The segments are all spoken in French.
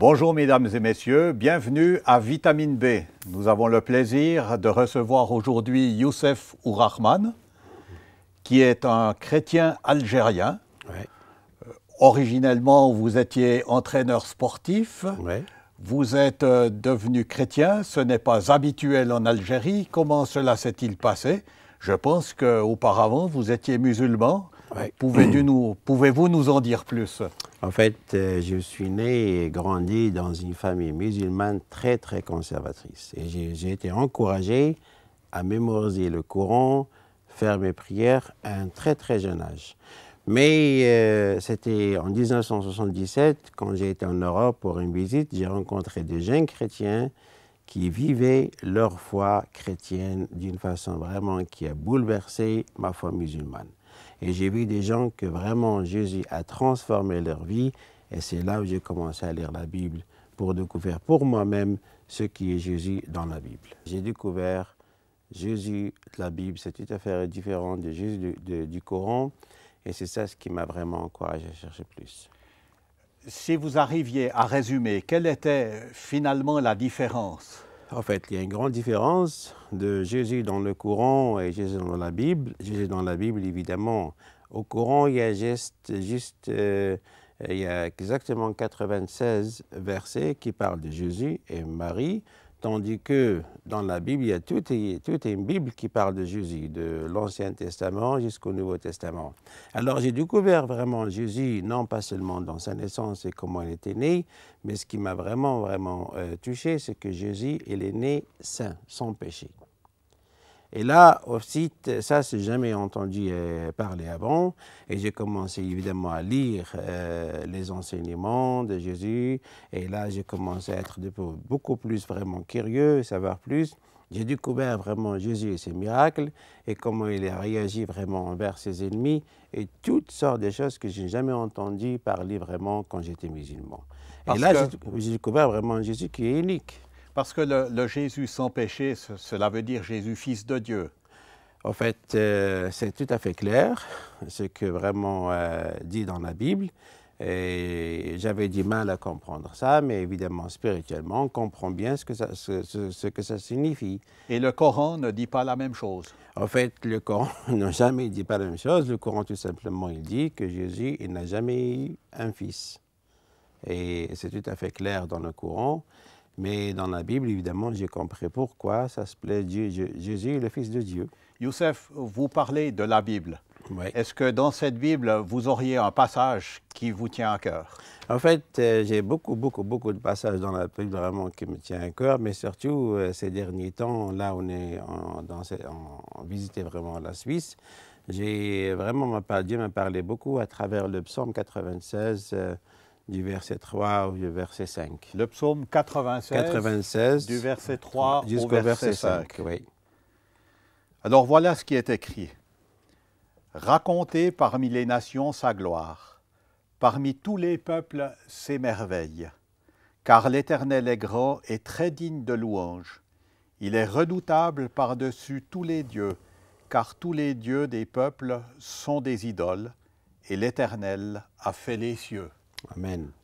Bonjour mesdames et messieurs, bienvenue à Vitamine B. Nous avons le plaisir de recevoir aujourd'hui Youssef Ourahman, qui est un chrétien algérien. Euh, originellement, vous étiez entraîneur sportif. Vous êtes euh, devenu chrétien, ce n'est pas habituel en Algérie. Comment cela s'est-il passé Je pense qu'auparavant, vous étiez musulman. Mmh. Pouvez-vous nous, en dire plus En fait, euh, je suis né et grandi dans une famille musulmane très, très conservatrice. Et j'ai été encouragé à mémoriser le Coran, faire mes prières à un très, très jeune âge. Mais euh, c'était en 1977, quand j'ai été en Europe pour une visite, j'ai rencontré des jeunes chrétiens qui vivaient leur foi chrétienne d'une façon vraiment qui a bouleversé ma foi musulmane. Et j'ai vu des gens que vraiment Jésus a transformé leur vie. Et c'est là où j'ai commencé à lire la Bible pour découvrir pour moi-même ce qui est Jésus dans la Bible. J'ai découvert Jésus la Bible, c'est tout à fait différent de Jésus du Coran. Et c'est ça ce qui m'a vraiment encouragé à chercher plus. Si vous arriviez à résumer, quelle était finalement la différence en fait, il y a une grande différence de Jésus dans le Coran et Jésus dans la Bible. Jésus dans la Bible, évidemment, au Coran, il y a euh, il y a exactement 96 versets qui parlent de Jésus et Marie. Tandis que dans la Bible, il y a toute, une Bible qui parle de Jésus, de l'Ancien Testament jusqu'au Nouveau Testament. Alors j'ai découvert vraiment Jésus, non pas seulement dans sa naissance et comment il était né, mais ce qui m'a vraiment, vraiment euh, touché, c'est que Jésus, est né saint, sans péché. Et là, au site, ça, c'est jamais entendu euh, parler avant. Et j'ai commencé évidemment à lire euh, les enseignements de Jésus. Et là, j'ai commencé à être beaucoup plus vraiment curieux, savoir plus. J'ai découvert vraiment Jésus et ses miracles et comment il a réagi vraiment envers ses ennemis et toutes sortes de choses que j'ai jamais entendues parler vraiment quand j'étais musulman. et là, j'ai découvert vraiment Jésus qui est unique. Parce que le, Jésus sans péché, cela veut dire Jésus fils de Dieu. En fait, euh, c'est tout à fait clair ce que vraiment euh, dit dans la Bible. Et j'avais du mal à comprendre ça, mais évidemment, spirituellement, on comprend bien ce que ça, ce, que ça signifie. Et le Coran ne dit pas la même chose. En fait, le Coran n'a jamais dit pas la même chose. Le Coran, tout simplement, il dit que Jésus n'a jamais eu un fils. Et c'est tout à fait clair dans le Coran. Mais dans la Bible, évidemment, j'ai compris pourquoi ça se plaît Jésus le Fils de Dieu. Youssef, vous parlez de la Bible. Oui. Est-ce que dans cette Bible, vous auriez un passage qui vous tient à cœur En fait, euh, j'ai beaucoup, beaucoup, beaucoup de passages dans la Bible vraiment qui me tient à cœur, mais surtout euh, ces derniers temps, là, on est en, dans vraiment la Suisse. J'ai vraiment, Dieu m'a parlé beaucoup à travers le psaume 96 du verset 3 au verset 5. Le psaume 96, 96 du verset 3 au verset 5. Alors voilà ce qui est écrit. Racontez parmi les nations sa gloire, parmi tous les peuples ses merveilles. Car l'Éternel est grand et très digne de louange. Il est redoutable par-dessus tous les dieux, car tous les dieux des peuples sont des idoles, et l'Éternel a fait les cieux.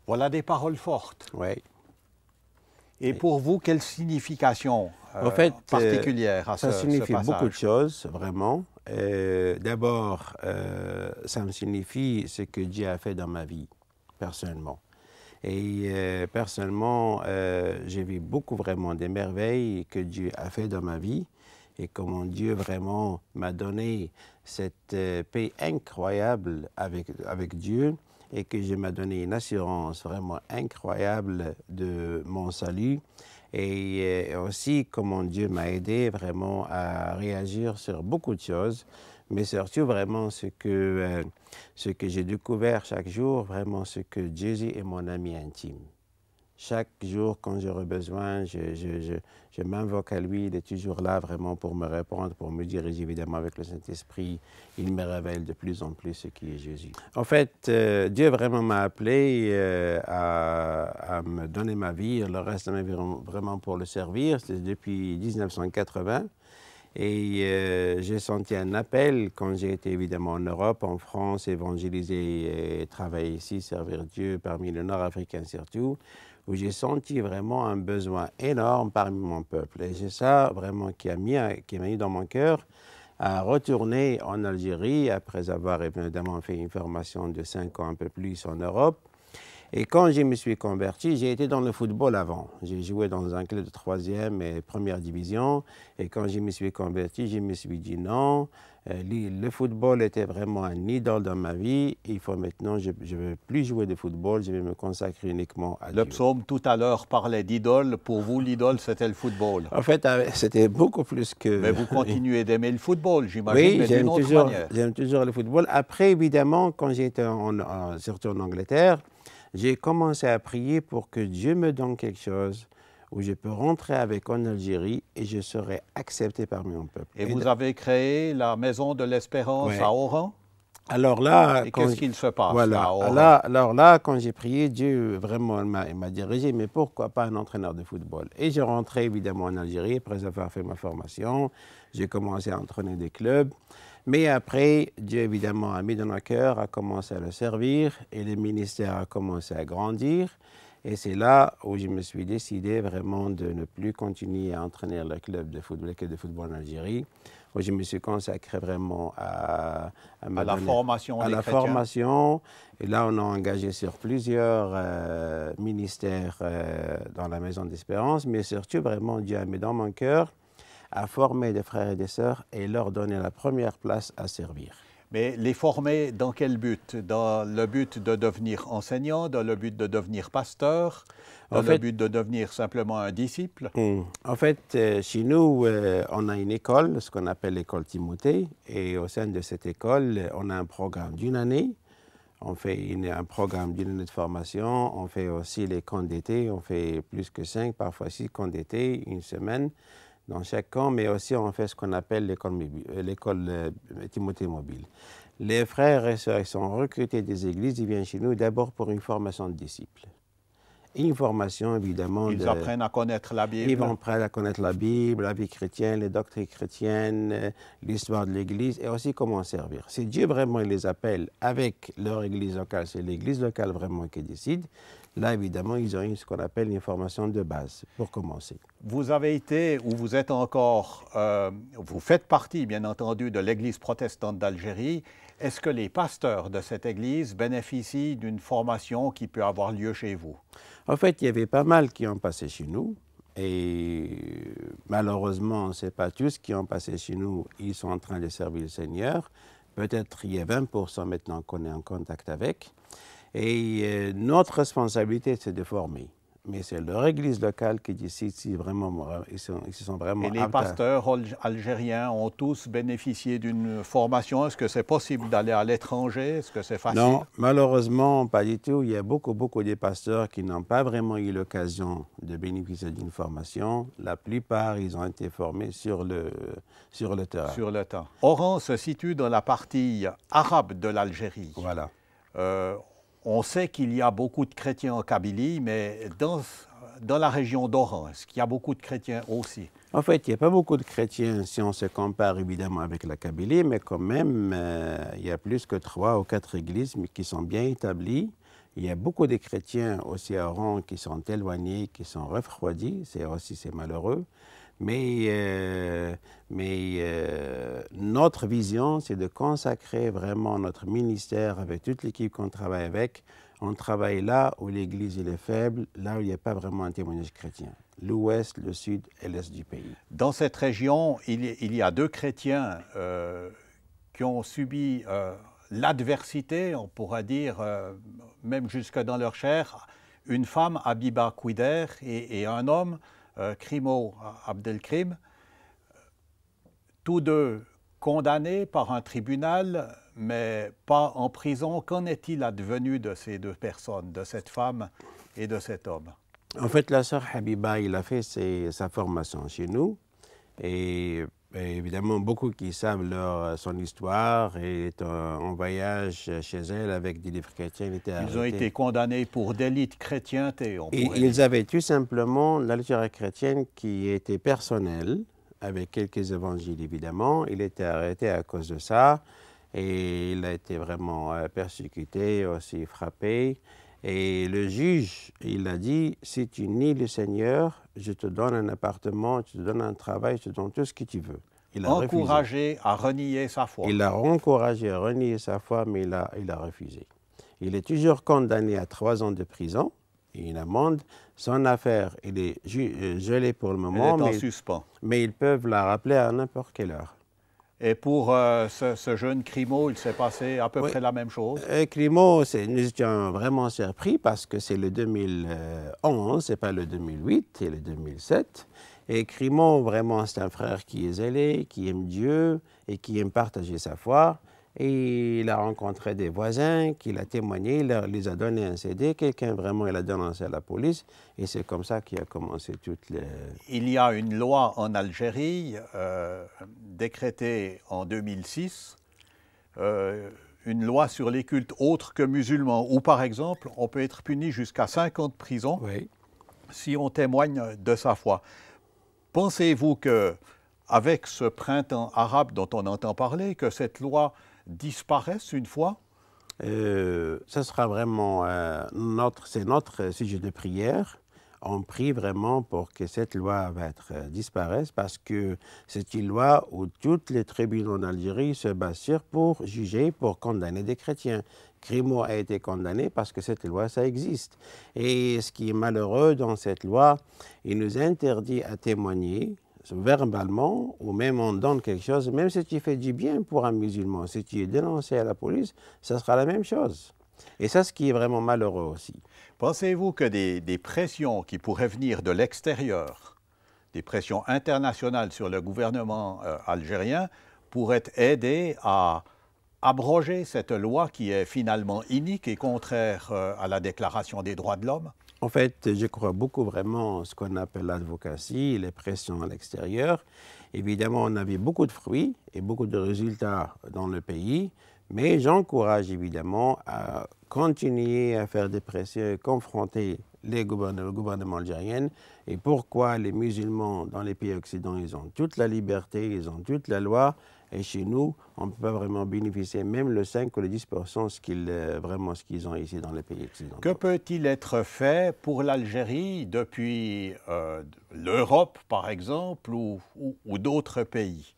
Voilà des paroles fortes. Oui. Et pour vous, quelle signification euh, euh, particulière à ça signifie beaucoup de choses, vraiment. Euh, d'abord, ça me signifie ce que Dieu a fait dans ma vie, personnellement. Et personnellement, j'ai vu beaucoup vraiment des merveilles que Dieu a fait dans ma vie et comment Dieu vraiment m'a donné cette paix incroyable avec, avec Dieu et que je m'a donné une assurance vraiment incroyable de mon salut et euh, aussi comment Dieu m'a aidé vraiment à réagir sur beaucoup de choses, mais surtout vraiment ce que, euh, ce que j'ai découvert chaque jour, vraiment ce que Jésus est mon ami intime. Chaque jour, quand j'aurai besoin, je, m'invoque à lui. Il est toujours là vraiment pour me répondre, pour me diriger. Évidemment, avec le Saint-Esprit, il me révèle de plus en plus ce qui est Jésus. En fait, euh, Dieu vraiment m'a appelé euh, à, à, me donner ma vie. Le reste de ma vie vraiment pour le servir. C'est depuis 1980. Et euh, j'ai senti un appel quand j'ai été évidemment en Europe, en France, évangéliser et travailler ici, servir Dieu parmi les Nord-Africains surtout, où j'ai senti vraiment un besoin énorme parmi mon peuple. Et c'est ça vraiment qui m'a qui mis dans mon cœur à retourner en Algérie après avoir évidemment fait une formation de cinq ans un peu plus en Europe et quand je me suis converti, j'ai été dans le football avant. J'ai joué dans un club de troisième et première division. Et quand je me suis converti, je me suis dit non, euh, le football était vraiment un idole dans ma vie. Il faut maintenant, je ne veux plus jouer de football, je vais me consacrer uniquement à le Dieu. Le psaume tout à l'heure parlait d'idole. Pour vous, l'idole, c'était le football. En fait, euh, c'était beaucoup plus que. Mais vous continuez d'aimer le football, j'imagine. Oui, j'aime toujours, le football. Après, évidemment, quand j'étais surtout en Angleterre, j'ai commencé à prier pour que Dieu me donne quelque chose où je peux rentrer avec en Algérie et je serai accepté par mon peuple. Et, vous avez créé la Maison de l'Espérance à Oran alors là, qu'est-ce qu'il se passe Là, alors là, quand j'ai prié, Dieu vraiment m'a dirigé, mais pourquoi pas un entraîneur de football Et j'ai rentré évidemment en Algérie, après avoir fait ma formation, j'ai commencé à entraîner des clubs. Mais après, Dieu évidemment a mis dans mon cœur, a commencé à le servir et le ministère a commencé à grandir. Et c'est là où je me suis décidé vraiment de ne plus continuer à entraîner le club de football, le de football en Algérie, où je me suis consacré vraiment à, à, la formation. À la formation. Et là, on a engagé sur plusieurs euh, ministères euh, dans la Maison d'Espérance, mais surtout vraiment Dieu a mis dans mon cœur à former des frères et des sœurs et leur donner la première place à servir. Mais les former dans quel but Dans le but de devenir enseignant, dans le but de devenir pasteur, dans le but de devenir simplement un disciple hmm. En fait, euh, chez nous, euh, on a une école, ce qu'on appelle l'école Timothée, et au sein de cette école, euh, on a un programme d'une année. On fait un programme d'une année de formation, on fait aussi les camps d'été, on fait plus que cinq, parfois six camps d'été, une semaine dans chaque camp, mais aussi on fait ce qu'on appelle l'école euh, euh, Timothée mobile. Les frères et sœurs sont recrutés des églises, ils viennent chez nous d'abord pour une formation de disciples. Une formation, évidemment. Ils apprennent à connaître la Bible. Ils vont apprendre à connaître la Bible, la vie chrétienne, les doctrines chrétiennes, euh, l'histoire de l'Église et aussi comment servir. Si Dieu vraiment les appelle avec leur Église locale, c'est l'Église locale vraiment qui décide. Là, évidemment, ils ont eu ce qu'on appelle une formation de base, pour commencer. Vous avez été, ou vous êtes encore, euh, vous faites partie, bien entendu, de l'Église protestante d'Algérie. Est-ce que les pasteurs de cette Église bénéficient d'une formation qui peut avoir lieu chez vous? En fait, il y avait pas mal qui ont passé chez nous. Et malheureusement, ce pas tous qui ont passé chez nous. Ils sont en train de servir le Seigneur. Peut-être il y a 20% maintenant qu'on est en contact avec. Et euh, notre responsabilité, c'est de former. Mais c'est leur église locale qui décide si vraiment ils sont, ils sont vraiment. Et les pasteurs algériens ont tous bénéficié d'une formation. Est-ce que c'est possible d'aller à l'étranger Est-ce que c'est facile Non, malheureusement, pas du tout. Il y a beaucoup, beaucoup de pasteurs qui n'ont pas vraiment eu l'occasion de bénéficier d'une formation. La plupart, ils ont été formés sur le, sur le terrain. Sur le temps Oran se situe dans la partie arabe de l'Algérie. Voilà. Euh, on sait qu'il y a beaucoup de chrétiens en Kabylie, mais dans, la région d'Oran, est-ce qu'il y a beaucoup de chrétiens aussi En fait, il n'y a pas beaucoup de chrétiens si on se compare évidemment avec la Kabylie, mais quand même, euh, il y a plus que trois ou quatre églises qui sont bien établies. Il y a beaucoup de chrétiens aussi à Oran qui sont éloignés, qui sont refroidis, c'est aussi c'est malheureux. Mais, euh, mais euh, notre vision, c'est de consacrer vraiment notre ministère avec toute l'équipe qu'on travaille avec. On travaille là où l'Église est faible, là où il n'y a pas vraiment un témoignage chrétien. L'Ouest, le Sud et l'Est du pays. Dans cette région, il, y a deux chrétiens euh, qui ont subi l'adversité, on pourra dire, même jusque dans leur chair, une femme, Abiba Kouider, et un homme, Krimo euh, Abdelkrim, tous deux condamnés par un tribunal, mais pas en prison. Qu'en est-il advenu de ces deux personnes, de cette femme et de cet homme En fait, la sœur Habiba, il a fait sa formation chez nous. Et ben, évidemment, beaucoup qui savent leur, euh, son histoire et est en voyage euh, chez elle avec des livres chrétiens. Ils, ont été condamnés pour délit de chrétienté. et, ils avaient tout simplement la littérature chrétienne qui était personnelle, avec quelques évangiles évidemment. Il était arrêté à cause de ça et il a été vraiment euh, persécuté, aussi frappé. Et le juge, il a dit, si tu nies le Seigneur, je te donne un appartement, je te donne un travail, je te donne tout ce que tu veux. Il a encouragé à renier sa foi. Il a encouragé à renier sa foi, mais il a, il a refusé. Il est toujours condamné à trois ans de prison et une amende. Son affaire, est euh, gelée pour le moment. Mais ils peuvent la rappeler à n'importe quelle heure. Et pour euh, ce, jeune Crimo, il s'est passé à peu près la même chose. Et euh, Crimo, nous étions vraiment surpris parce que c'est le 2011, n'est pas le 2008, c'est le 2007. Et Crimo, vraiment, c'est un frère qui est zélé, qui aime Dieu et qui aime partager sa foi. Et il a rencontré des voisins, qu'il a témoigné, il, leur les a donné un CD. Quelqu'un vraiment, il a dénoncé à la police. Et c'est comme ça qu'il a commencé toutes les... Il y a une loi en Algérie euh, décrétée en 2006, euh, une loi sur les cultes autres que musulmans, où par exemple, on peut être puni jusqu'à 50 prisons si on témoigne de sa foi. Pensez-vous que, avec ce printemps arabe dont on entend parler, que cette loi disparaissent une fois euh, sera vraiment euh, notre, c'est notre euh, sujet de prière. On prie vraiment pour que cette loi va être, disparaisse parce que c'est une loi où toutes les tribunaux d'Algérie se basent pour juger, pour condamner des chrétiens. Krimo a été condamné parce que cette loi, ça existe. Et ce qui est malheureux dans cette loi, il nous interdit à témoigner, verbalement, ou même on donne quelque chose, même si tu fais du bien pour un musulman, si tu es dénoncé à la police, ça sera la même chose. Et ça, ce qui est vraiment malheureux aussi. Pensez-vous que des, pressions qui pourraient venir de l'extérieur, des pressions internationales sur le gouvernement euh, algérien, pourraient aider à abroger cette loi qui est finalement inique et contraire euh, à la Déclaration des droits de l'homme en fait, je crois beaucoup vraiment ce qu'on appelle l'advocatie, les pressions à l'extérieur. Évidemment, on a vu beaucoup de fruits et beaucoup de résultats dans le pays, mais j'encourage évidemment à continuer à faire des pressions et confronter les gouvernements, le gouvernement algérien et pourquoi les musulmans dans les pays occidentaux, ils ont toute la liberté, ils ont toute la loi, et chez nous, on ne peut pas vraiment bénéficier, même le 5 ou le 10 ce euh, vraiment ce qu'ils ont ici dans les pays occidentaux. Que peut-il être fait pour l'Algérie depuis euh, l'Europe, par exemple, ou, d'autres pays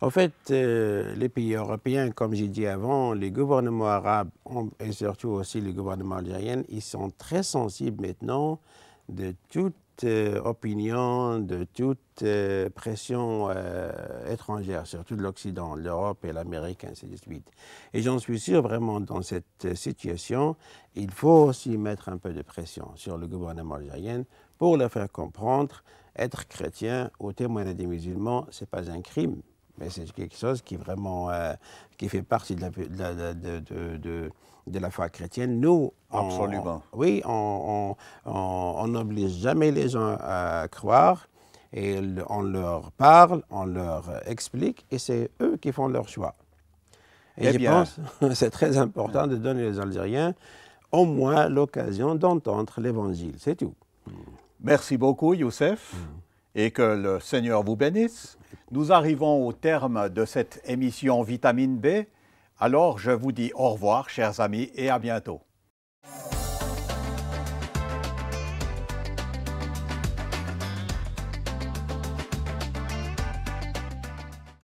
en fait, euh, les pays européens, comme j'ai dit avant, les gouvernements arabes et surtout aussi les gouvernements algériens, ils sont très sensibles maintenant de tout. Euh, opinion, de toute euh, pression euh, étrangère, surtout de l'Occident, l'Europe et l'Amérique, ainsi de suite. Et j'en suis sûr vraiment dans cette situation, il faut aussi mettre un peu de pression sur le gouvernement algérien pour le faire comprendre, être chrétien ou témoigner des musulmans, ce n'est pas un crime. Mais c'est quelque chose qui vraiment euh, qui fait partie de la, de, la foi chrétienne. Nous, Absolument. oui, on n'oblige jamais les gens à croire et on leur parle, on leur explique et c'est eux qui font leur choix. Et eh je bien. pense que c'est très important de donner aux Algériens au moins l'occasion d'entendre l'Évangile, c'est tout. Merci beaucoup, Youssef. Mm et que le Seigneur vous bénisse. Nous arrivons au terme de cette émission Vitamine B. Alors je vous dis au revoir, chers amis, et à bientôt.